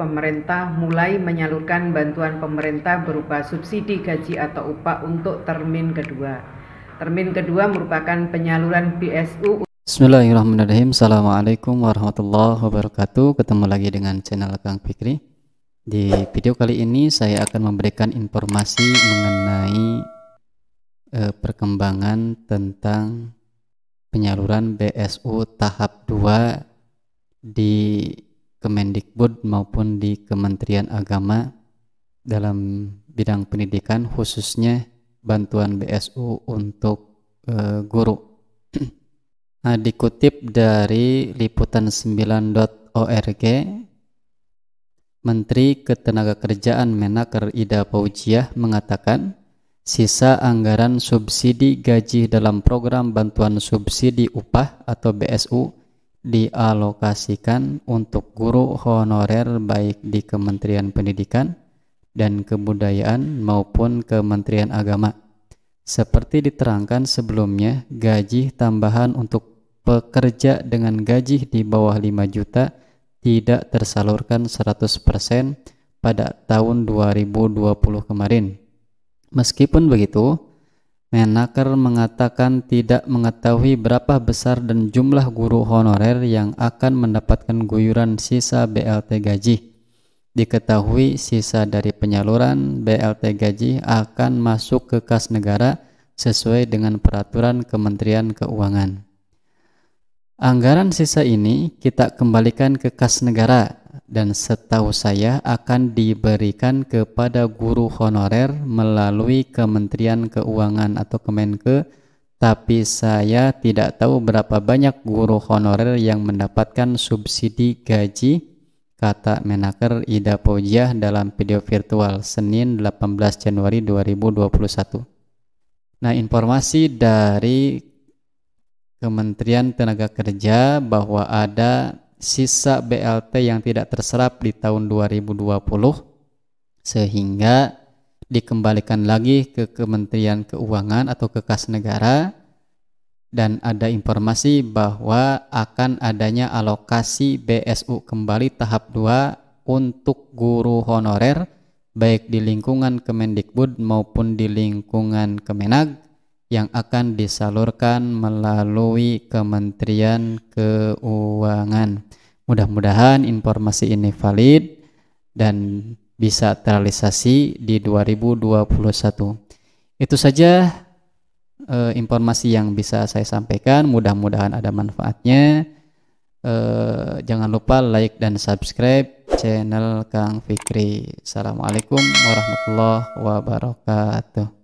pemerintah mulai menyalurkan bantuan pemerintah berupa subsidi gaji atau upah untuk termin kedua. Termin kedua merupakan penyaluran BSU. Bismillahirrahmanirrahim. Assalamualaikum warahmatullahi wabarakatuh. Ketemu lagi dengan channel Kang Fikri. Di video kali ini saya akan memberikan informasi mengenai eh, perkembangan tentang penyaluran BSU tahap 2 di Kemendikbud maupun di Kementerian Agama dalam bidang pendidikan khususnya bantuan BSU untuk e, guru. nah, dikutip dari liputan9.org Menteri Ketenagakerjaan Menaker Ida Paujiah mengatakan sisa anggaran subsidi gaji dalam program bantuan subsidi upah atau BSU dialokasikan untuk guru honorer baik di Kementerian Pendidikan dan Kebudayaan maupun Kementerian Agama. Seperti diterangkan sebelumnya, gaji tambahan untuk pekerja dengan gaji di bawah 5 juta tidak tersalurkan 100% pada tahun 2020 kemarin. Meskipun begitu, Menaker mengatakan tidak mengetahui berapa besar dan jumlah guru honorer yang akan mendapatkan guyuran sisa BLT gaji. Diketahui sisa dari penyaluran BLT gaji akan masuk ke kas negara sesuai dengan peraturan Kementerian Keuangan. Anggaran sisa ini kita kembalikan ke kas negara dan setahu saya akan diberikan kepada guru honorer melalui Kementerian Keuangan atau Kemenke tapi saya tidak tahu berapa banyak guru honorer yang mendapatkan subsidi gaji kata Menaker Ida Pojah dalam video virtual Senin 18 Januari 2021 Nah informasi dari Kementerian Tenaga Kerja bahwa ada sisa BLT yang tidak terserap di tahun 2020 sehingga dikembalikan lagi ke Kementerian Keuangan atau ke kas negara dan ada informasi bahwa akan adanya alokasi BSU kembali tahap 2 untuk guru honorer baik di lingkungan Kemendikbud maupun di lingkungan Kemenag yang akan disalurkan melalui Kementerian Keuangan. Mudah-mudahan informasi ini valid dan bisa terrealisasi di 2021. Itu saja e, informasi yang bisa saya sampaikan. Mudah-mudahan ada manfaatnya. E, jangan lupa like dan subscribe channel Kang Fikri. Assalamualaikum warahmatullahi wabarakatuh.